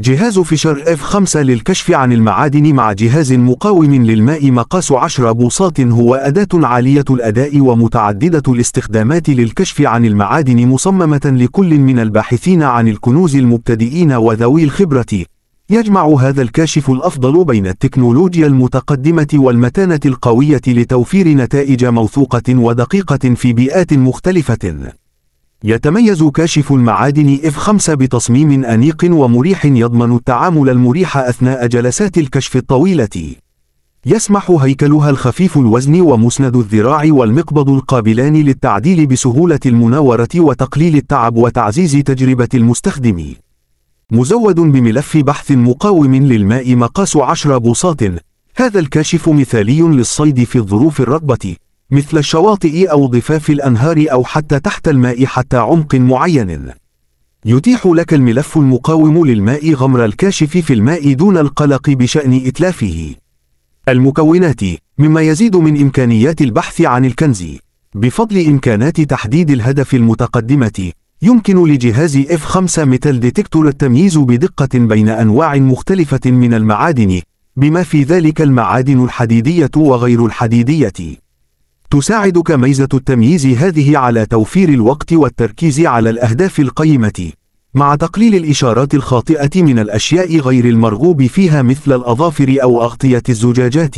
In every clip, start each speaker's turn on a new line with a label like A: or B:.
A: جهاز فيشر F5 للكشف عن المعادن مع جهاز مقاوم للماء مقاس 10 بوصات هو أداة عالية الأداء ومتعددة الاستخدامات للكشف عن المعادن مصممة لكل من الباحثين عن الكنوز المبتدئين وذوي الخبرة يجمع هذا الكاشف الأفضل بين التكنولوجيا المتقدمة والمتانة القوية لتوفير نتائج موثوقة ودقيقة في بيئات مختلفة يتميز كاشف المعادن F5 بتصميم أنيق ومريح يضمن التعامل المريح أثناء جلسات الكشف الطويلة. يسمح هيكلها الخفيف الوزن ومسند الذراع والمقبض القابلان للتعديل بسهولة المناورة وتقليل التعب وتعزيز تجربة المستخدم. مزود بملف بحث مقاوم للماء مقاس 10 بوصات. هذا الكاشف مثالي للصيد في الظروف الرطبة مثل الشواطئ أو ضفاف الأنهار أو حتى تحت الماء حتى عمق معين يتيح لك الملف المقاوم للماء غمر الكاشف في الماء دون القلق بشأن إتلافه المكونات مما يزيد من إمكانيات البحث عن الكنز بفضل إمكانات تحديد الهدف المتقدمة يمكن لجهاز F5 ميتال ديتكتور التمييز بدقة بين أنواع مختلفة من المعادن بما في ذلك المعادن الحديدية وغير الحديدية تساعدك ميزة التمييز هذه على توفير الوقت والتركيز على الأهداف القيمة مع تقليل الإشارات الخاطئة من الأشياء غير المرغوب فيها مثل الأظافر أو أغطية الزجاجات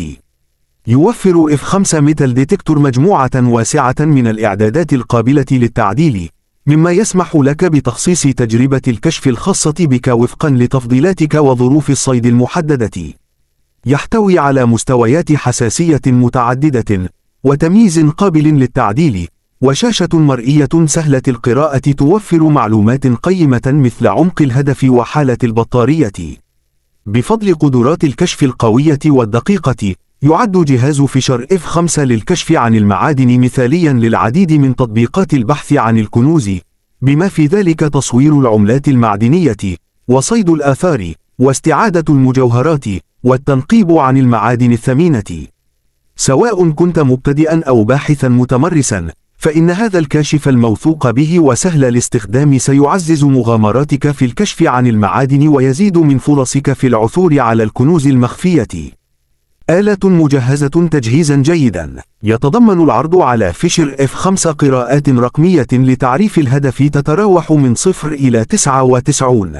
A: يوفر إف 5 Metal ديتكتور مجموعة واسعة من الإعدادات القابلة للتعديل مما يسمح لك بتخصيص تجربة الكشف الخاصة بك وفقا لتفضيلاتك وظروف الصيد المحددة يحتوي على مستويات حساسية متعددة وتمييز قابل للتعديل وشاشة مرئية سهلة القراءة توفر معلومات قيمة مثل عمق الهدف وحالة البطارية. بفضل قدرات الكشف القوية والدقيقة، يعد جهاز فيشر F5 للكشف عن المعادن مثاليا للعديد من تطبيقات البحث عن الكنوز، بما في ذلك تصوير العملات المعدنية، وصيد الآثار، واستعادة المجوهرات، والتنقيب عن المعادن الثمينة. سواء كنت مبتدئا أو باحثا متمرسا فإن هذا الكاشف الموثوق به وسهل الاستخدام سيعزز مغامراتك في الكشف عن المعادن ويزيد من فرصك في العثور على الكنوز المخفية. آلة مجهزة تجهيزا جيدا يتضمن العرض على فيشر اف 5 قراءات رقمية لتعريف الهدف تتراوح من 0 إلى 99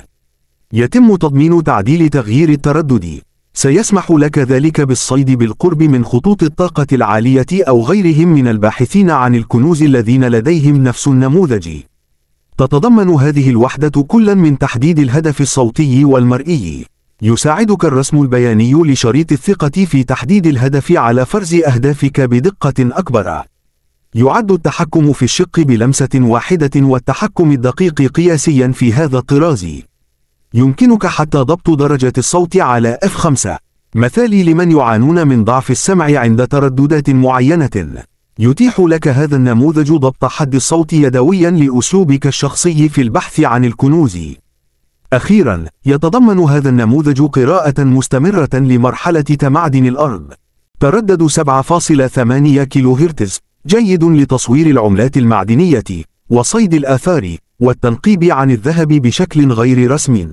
A: يتم تضمين تعديل تغيير التردد سيسمح لك ذلك بالصيد بالقرب من خطوط الطاقة العالية أو غيرهم من الباحثين عن الكنوز الذين لديهم نفس النموذج. تتضمن هذه الوحدة كلا من تحديد الهدف الصوتي والمرئي. يساعدك الرسم البياني لشريط الثقة في تحديد الهدف على فرز أهدافك بدقة أكبر. يعد التحكم في الشق بلمسة واحدة والتحكم الدقيق قياسيا في هذا الطراز. يمكنك حتى ضبط درجة الصوت على F5 مثالي لمن يعانون من ضعف السمع عند ترددات معينة يتيح لك هذا النموذج ضبط حد الصوت يدويا لأسلوبك الشخصي في البحث عن الكنوز أخيرا يتضمن هذا النموذج قراءة مستمرة لمرحلة تمعدن الأرض تردد 7.8 كيلوهرتز جيد لتصوير العملات المعدنية وصيد الآثار والتنقيب عن الذهب بشكل غير رسمي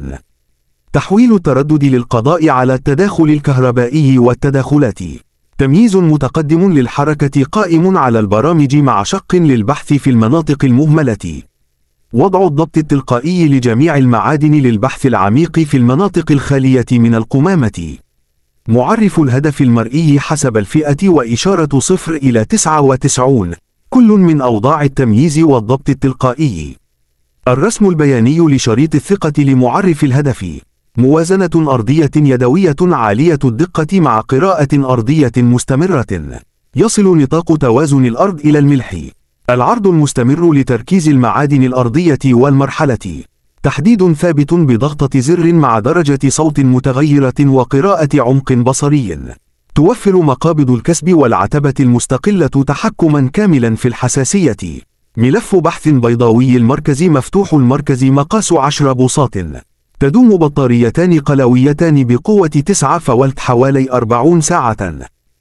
A: تحويل التردد للقضاء على التداخل الكهربائي والتداخلات. تمييز متقدم للحركة قائم على البرامج مع شق للبحث في المناطق المهملة وضع الضبط التلقائي لجميع المعادن للبحث العميق في المناطق الخالية من القمامة معرف الهدف المرئي حسب الفئة وإشارة صفر إلى 99 كل من أوضاع التمييز والضبط التلقائي الرسم البياني لشريط الثقة لمعرف الهدف موازنة أرضية يدوية عالية الدقة مع قراءة أرضية مستمرة يصل نطاق توازن الأرض إلى الملح العرض المستمر لتركيز المعادن الأرضية والمرحلة تحديد ثابت بضغطة زر مع درجة صوت متغيرة وقراءة عمق بصري توفر مقابض الكسب والعتبة المستقلة تحكما كاملا في الحساسية ملف بحث بيضاوي المركز مفتوح المركز مقاس 10 بوصات تدوم بطاريتان قلويتان بقوة 9 فولت حوالي 40 ساعة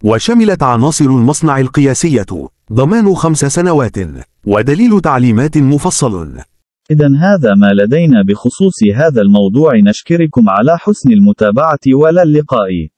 A: وشملت عناصر المصنع القياسية ضمان خمس سنوات ودليل تعليمات مفصل إذا هذا ما لدينا بخصوص هذا الموضوع نشكركم على حسن المتابعة ولا اللقاء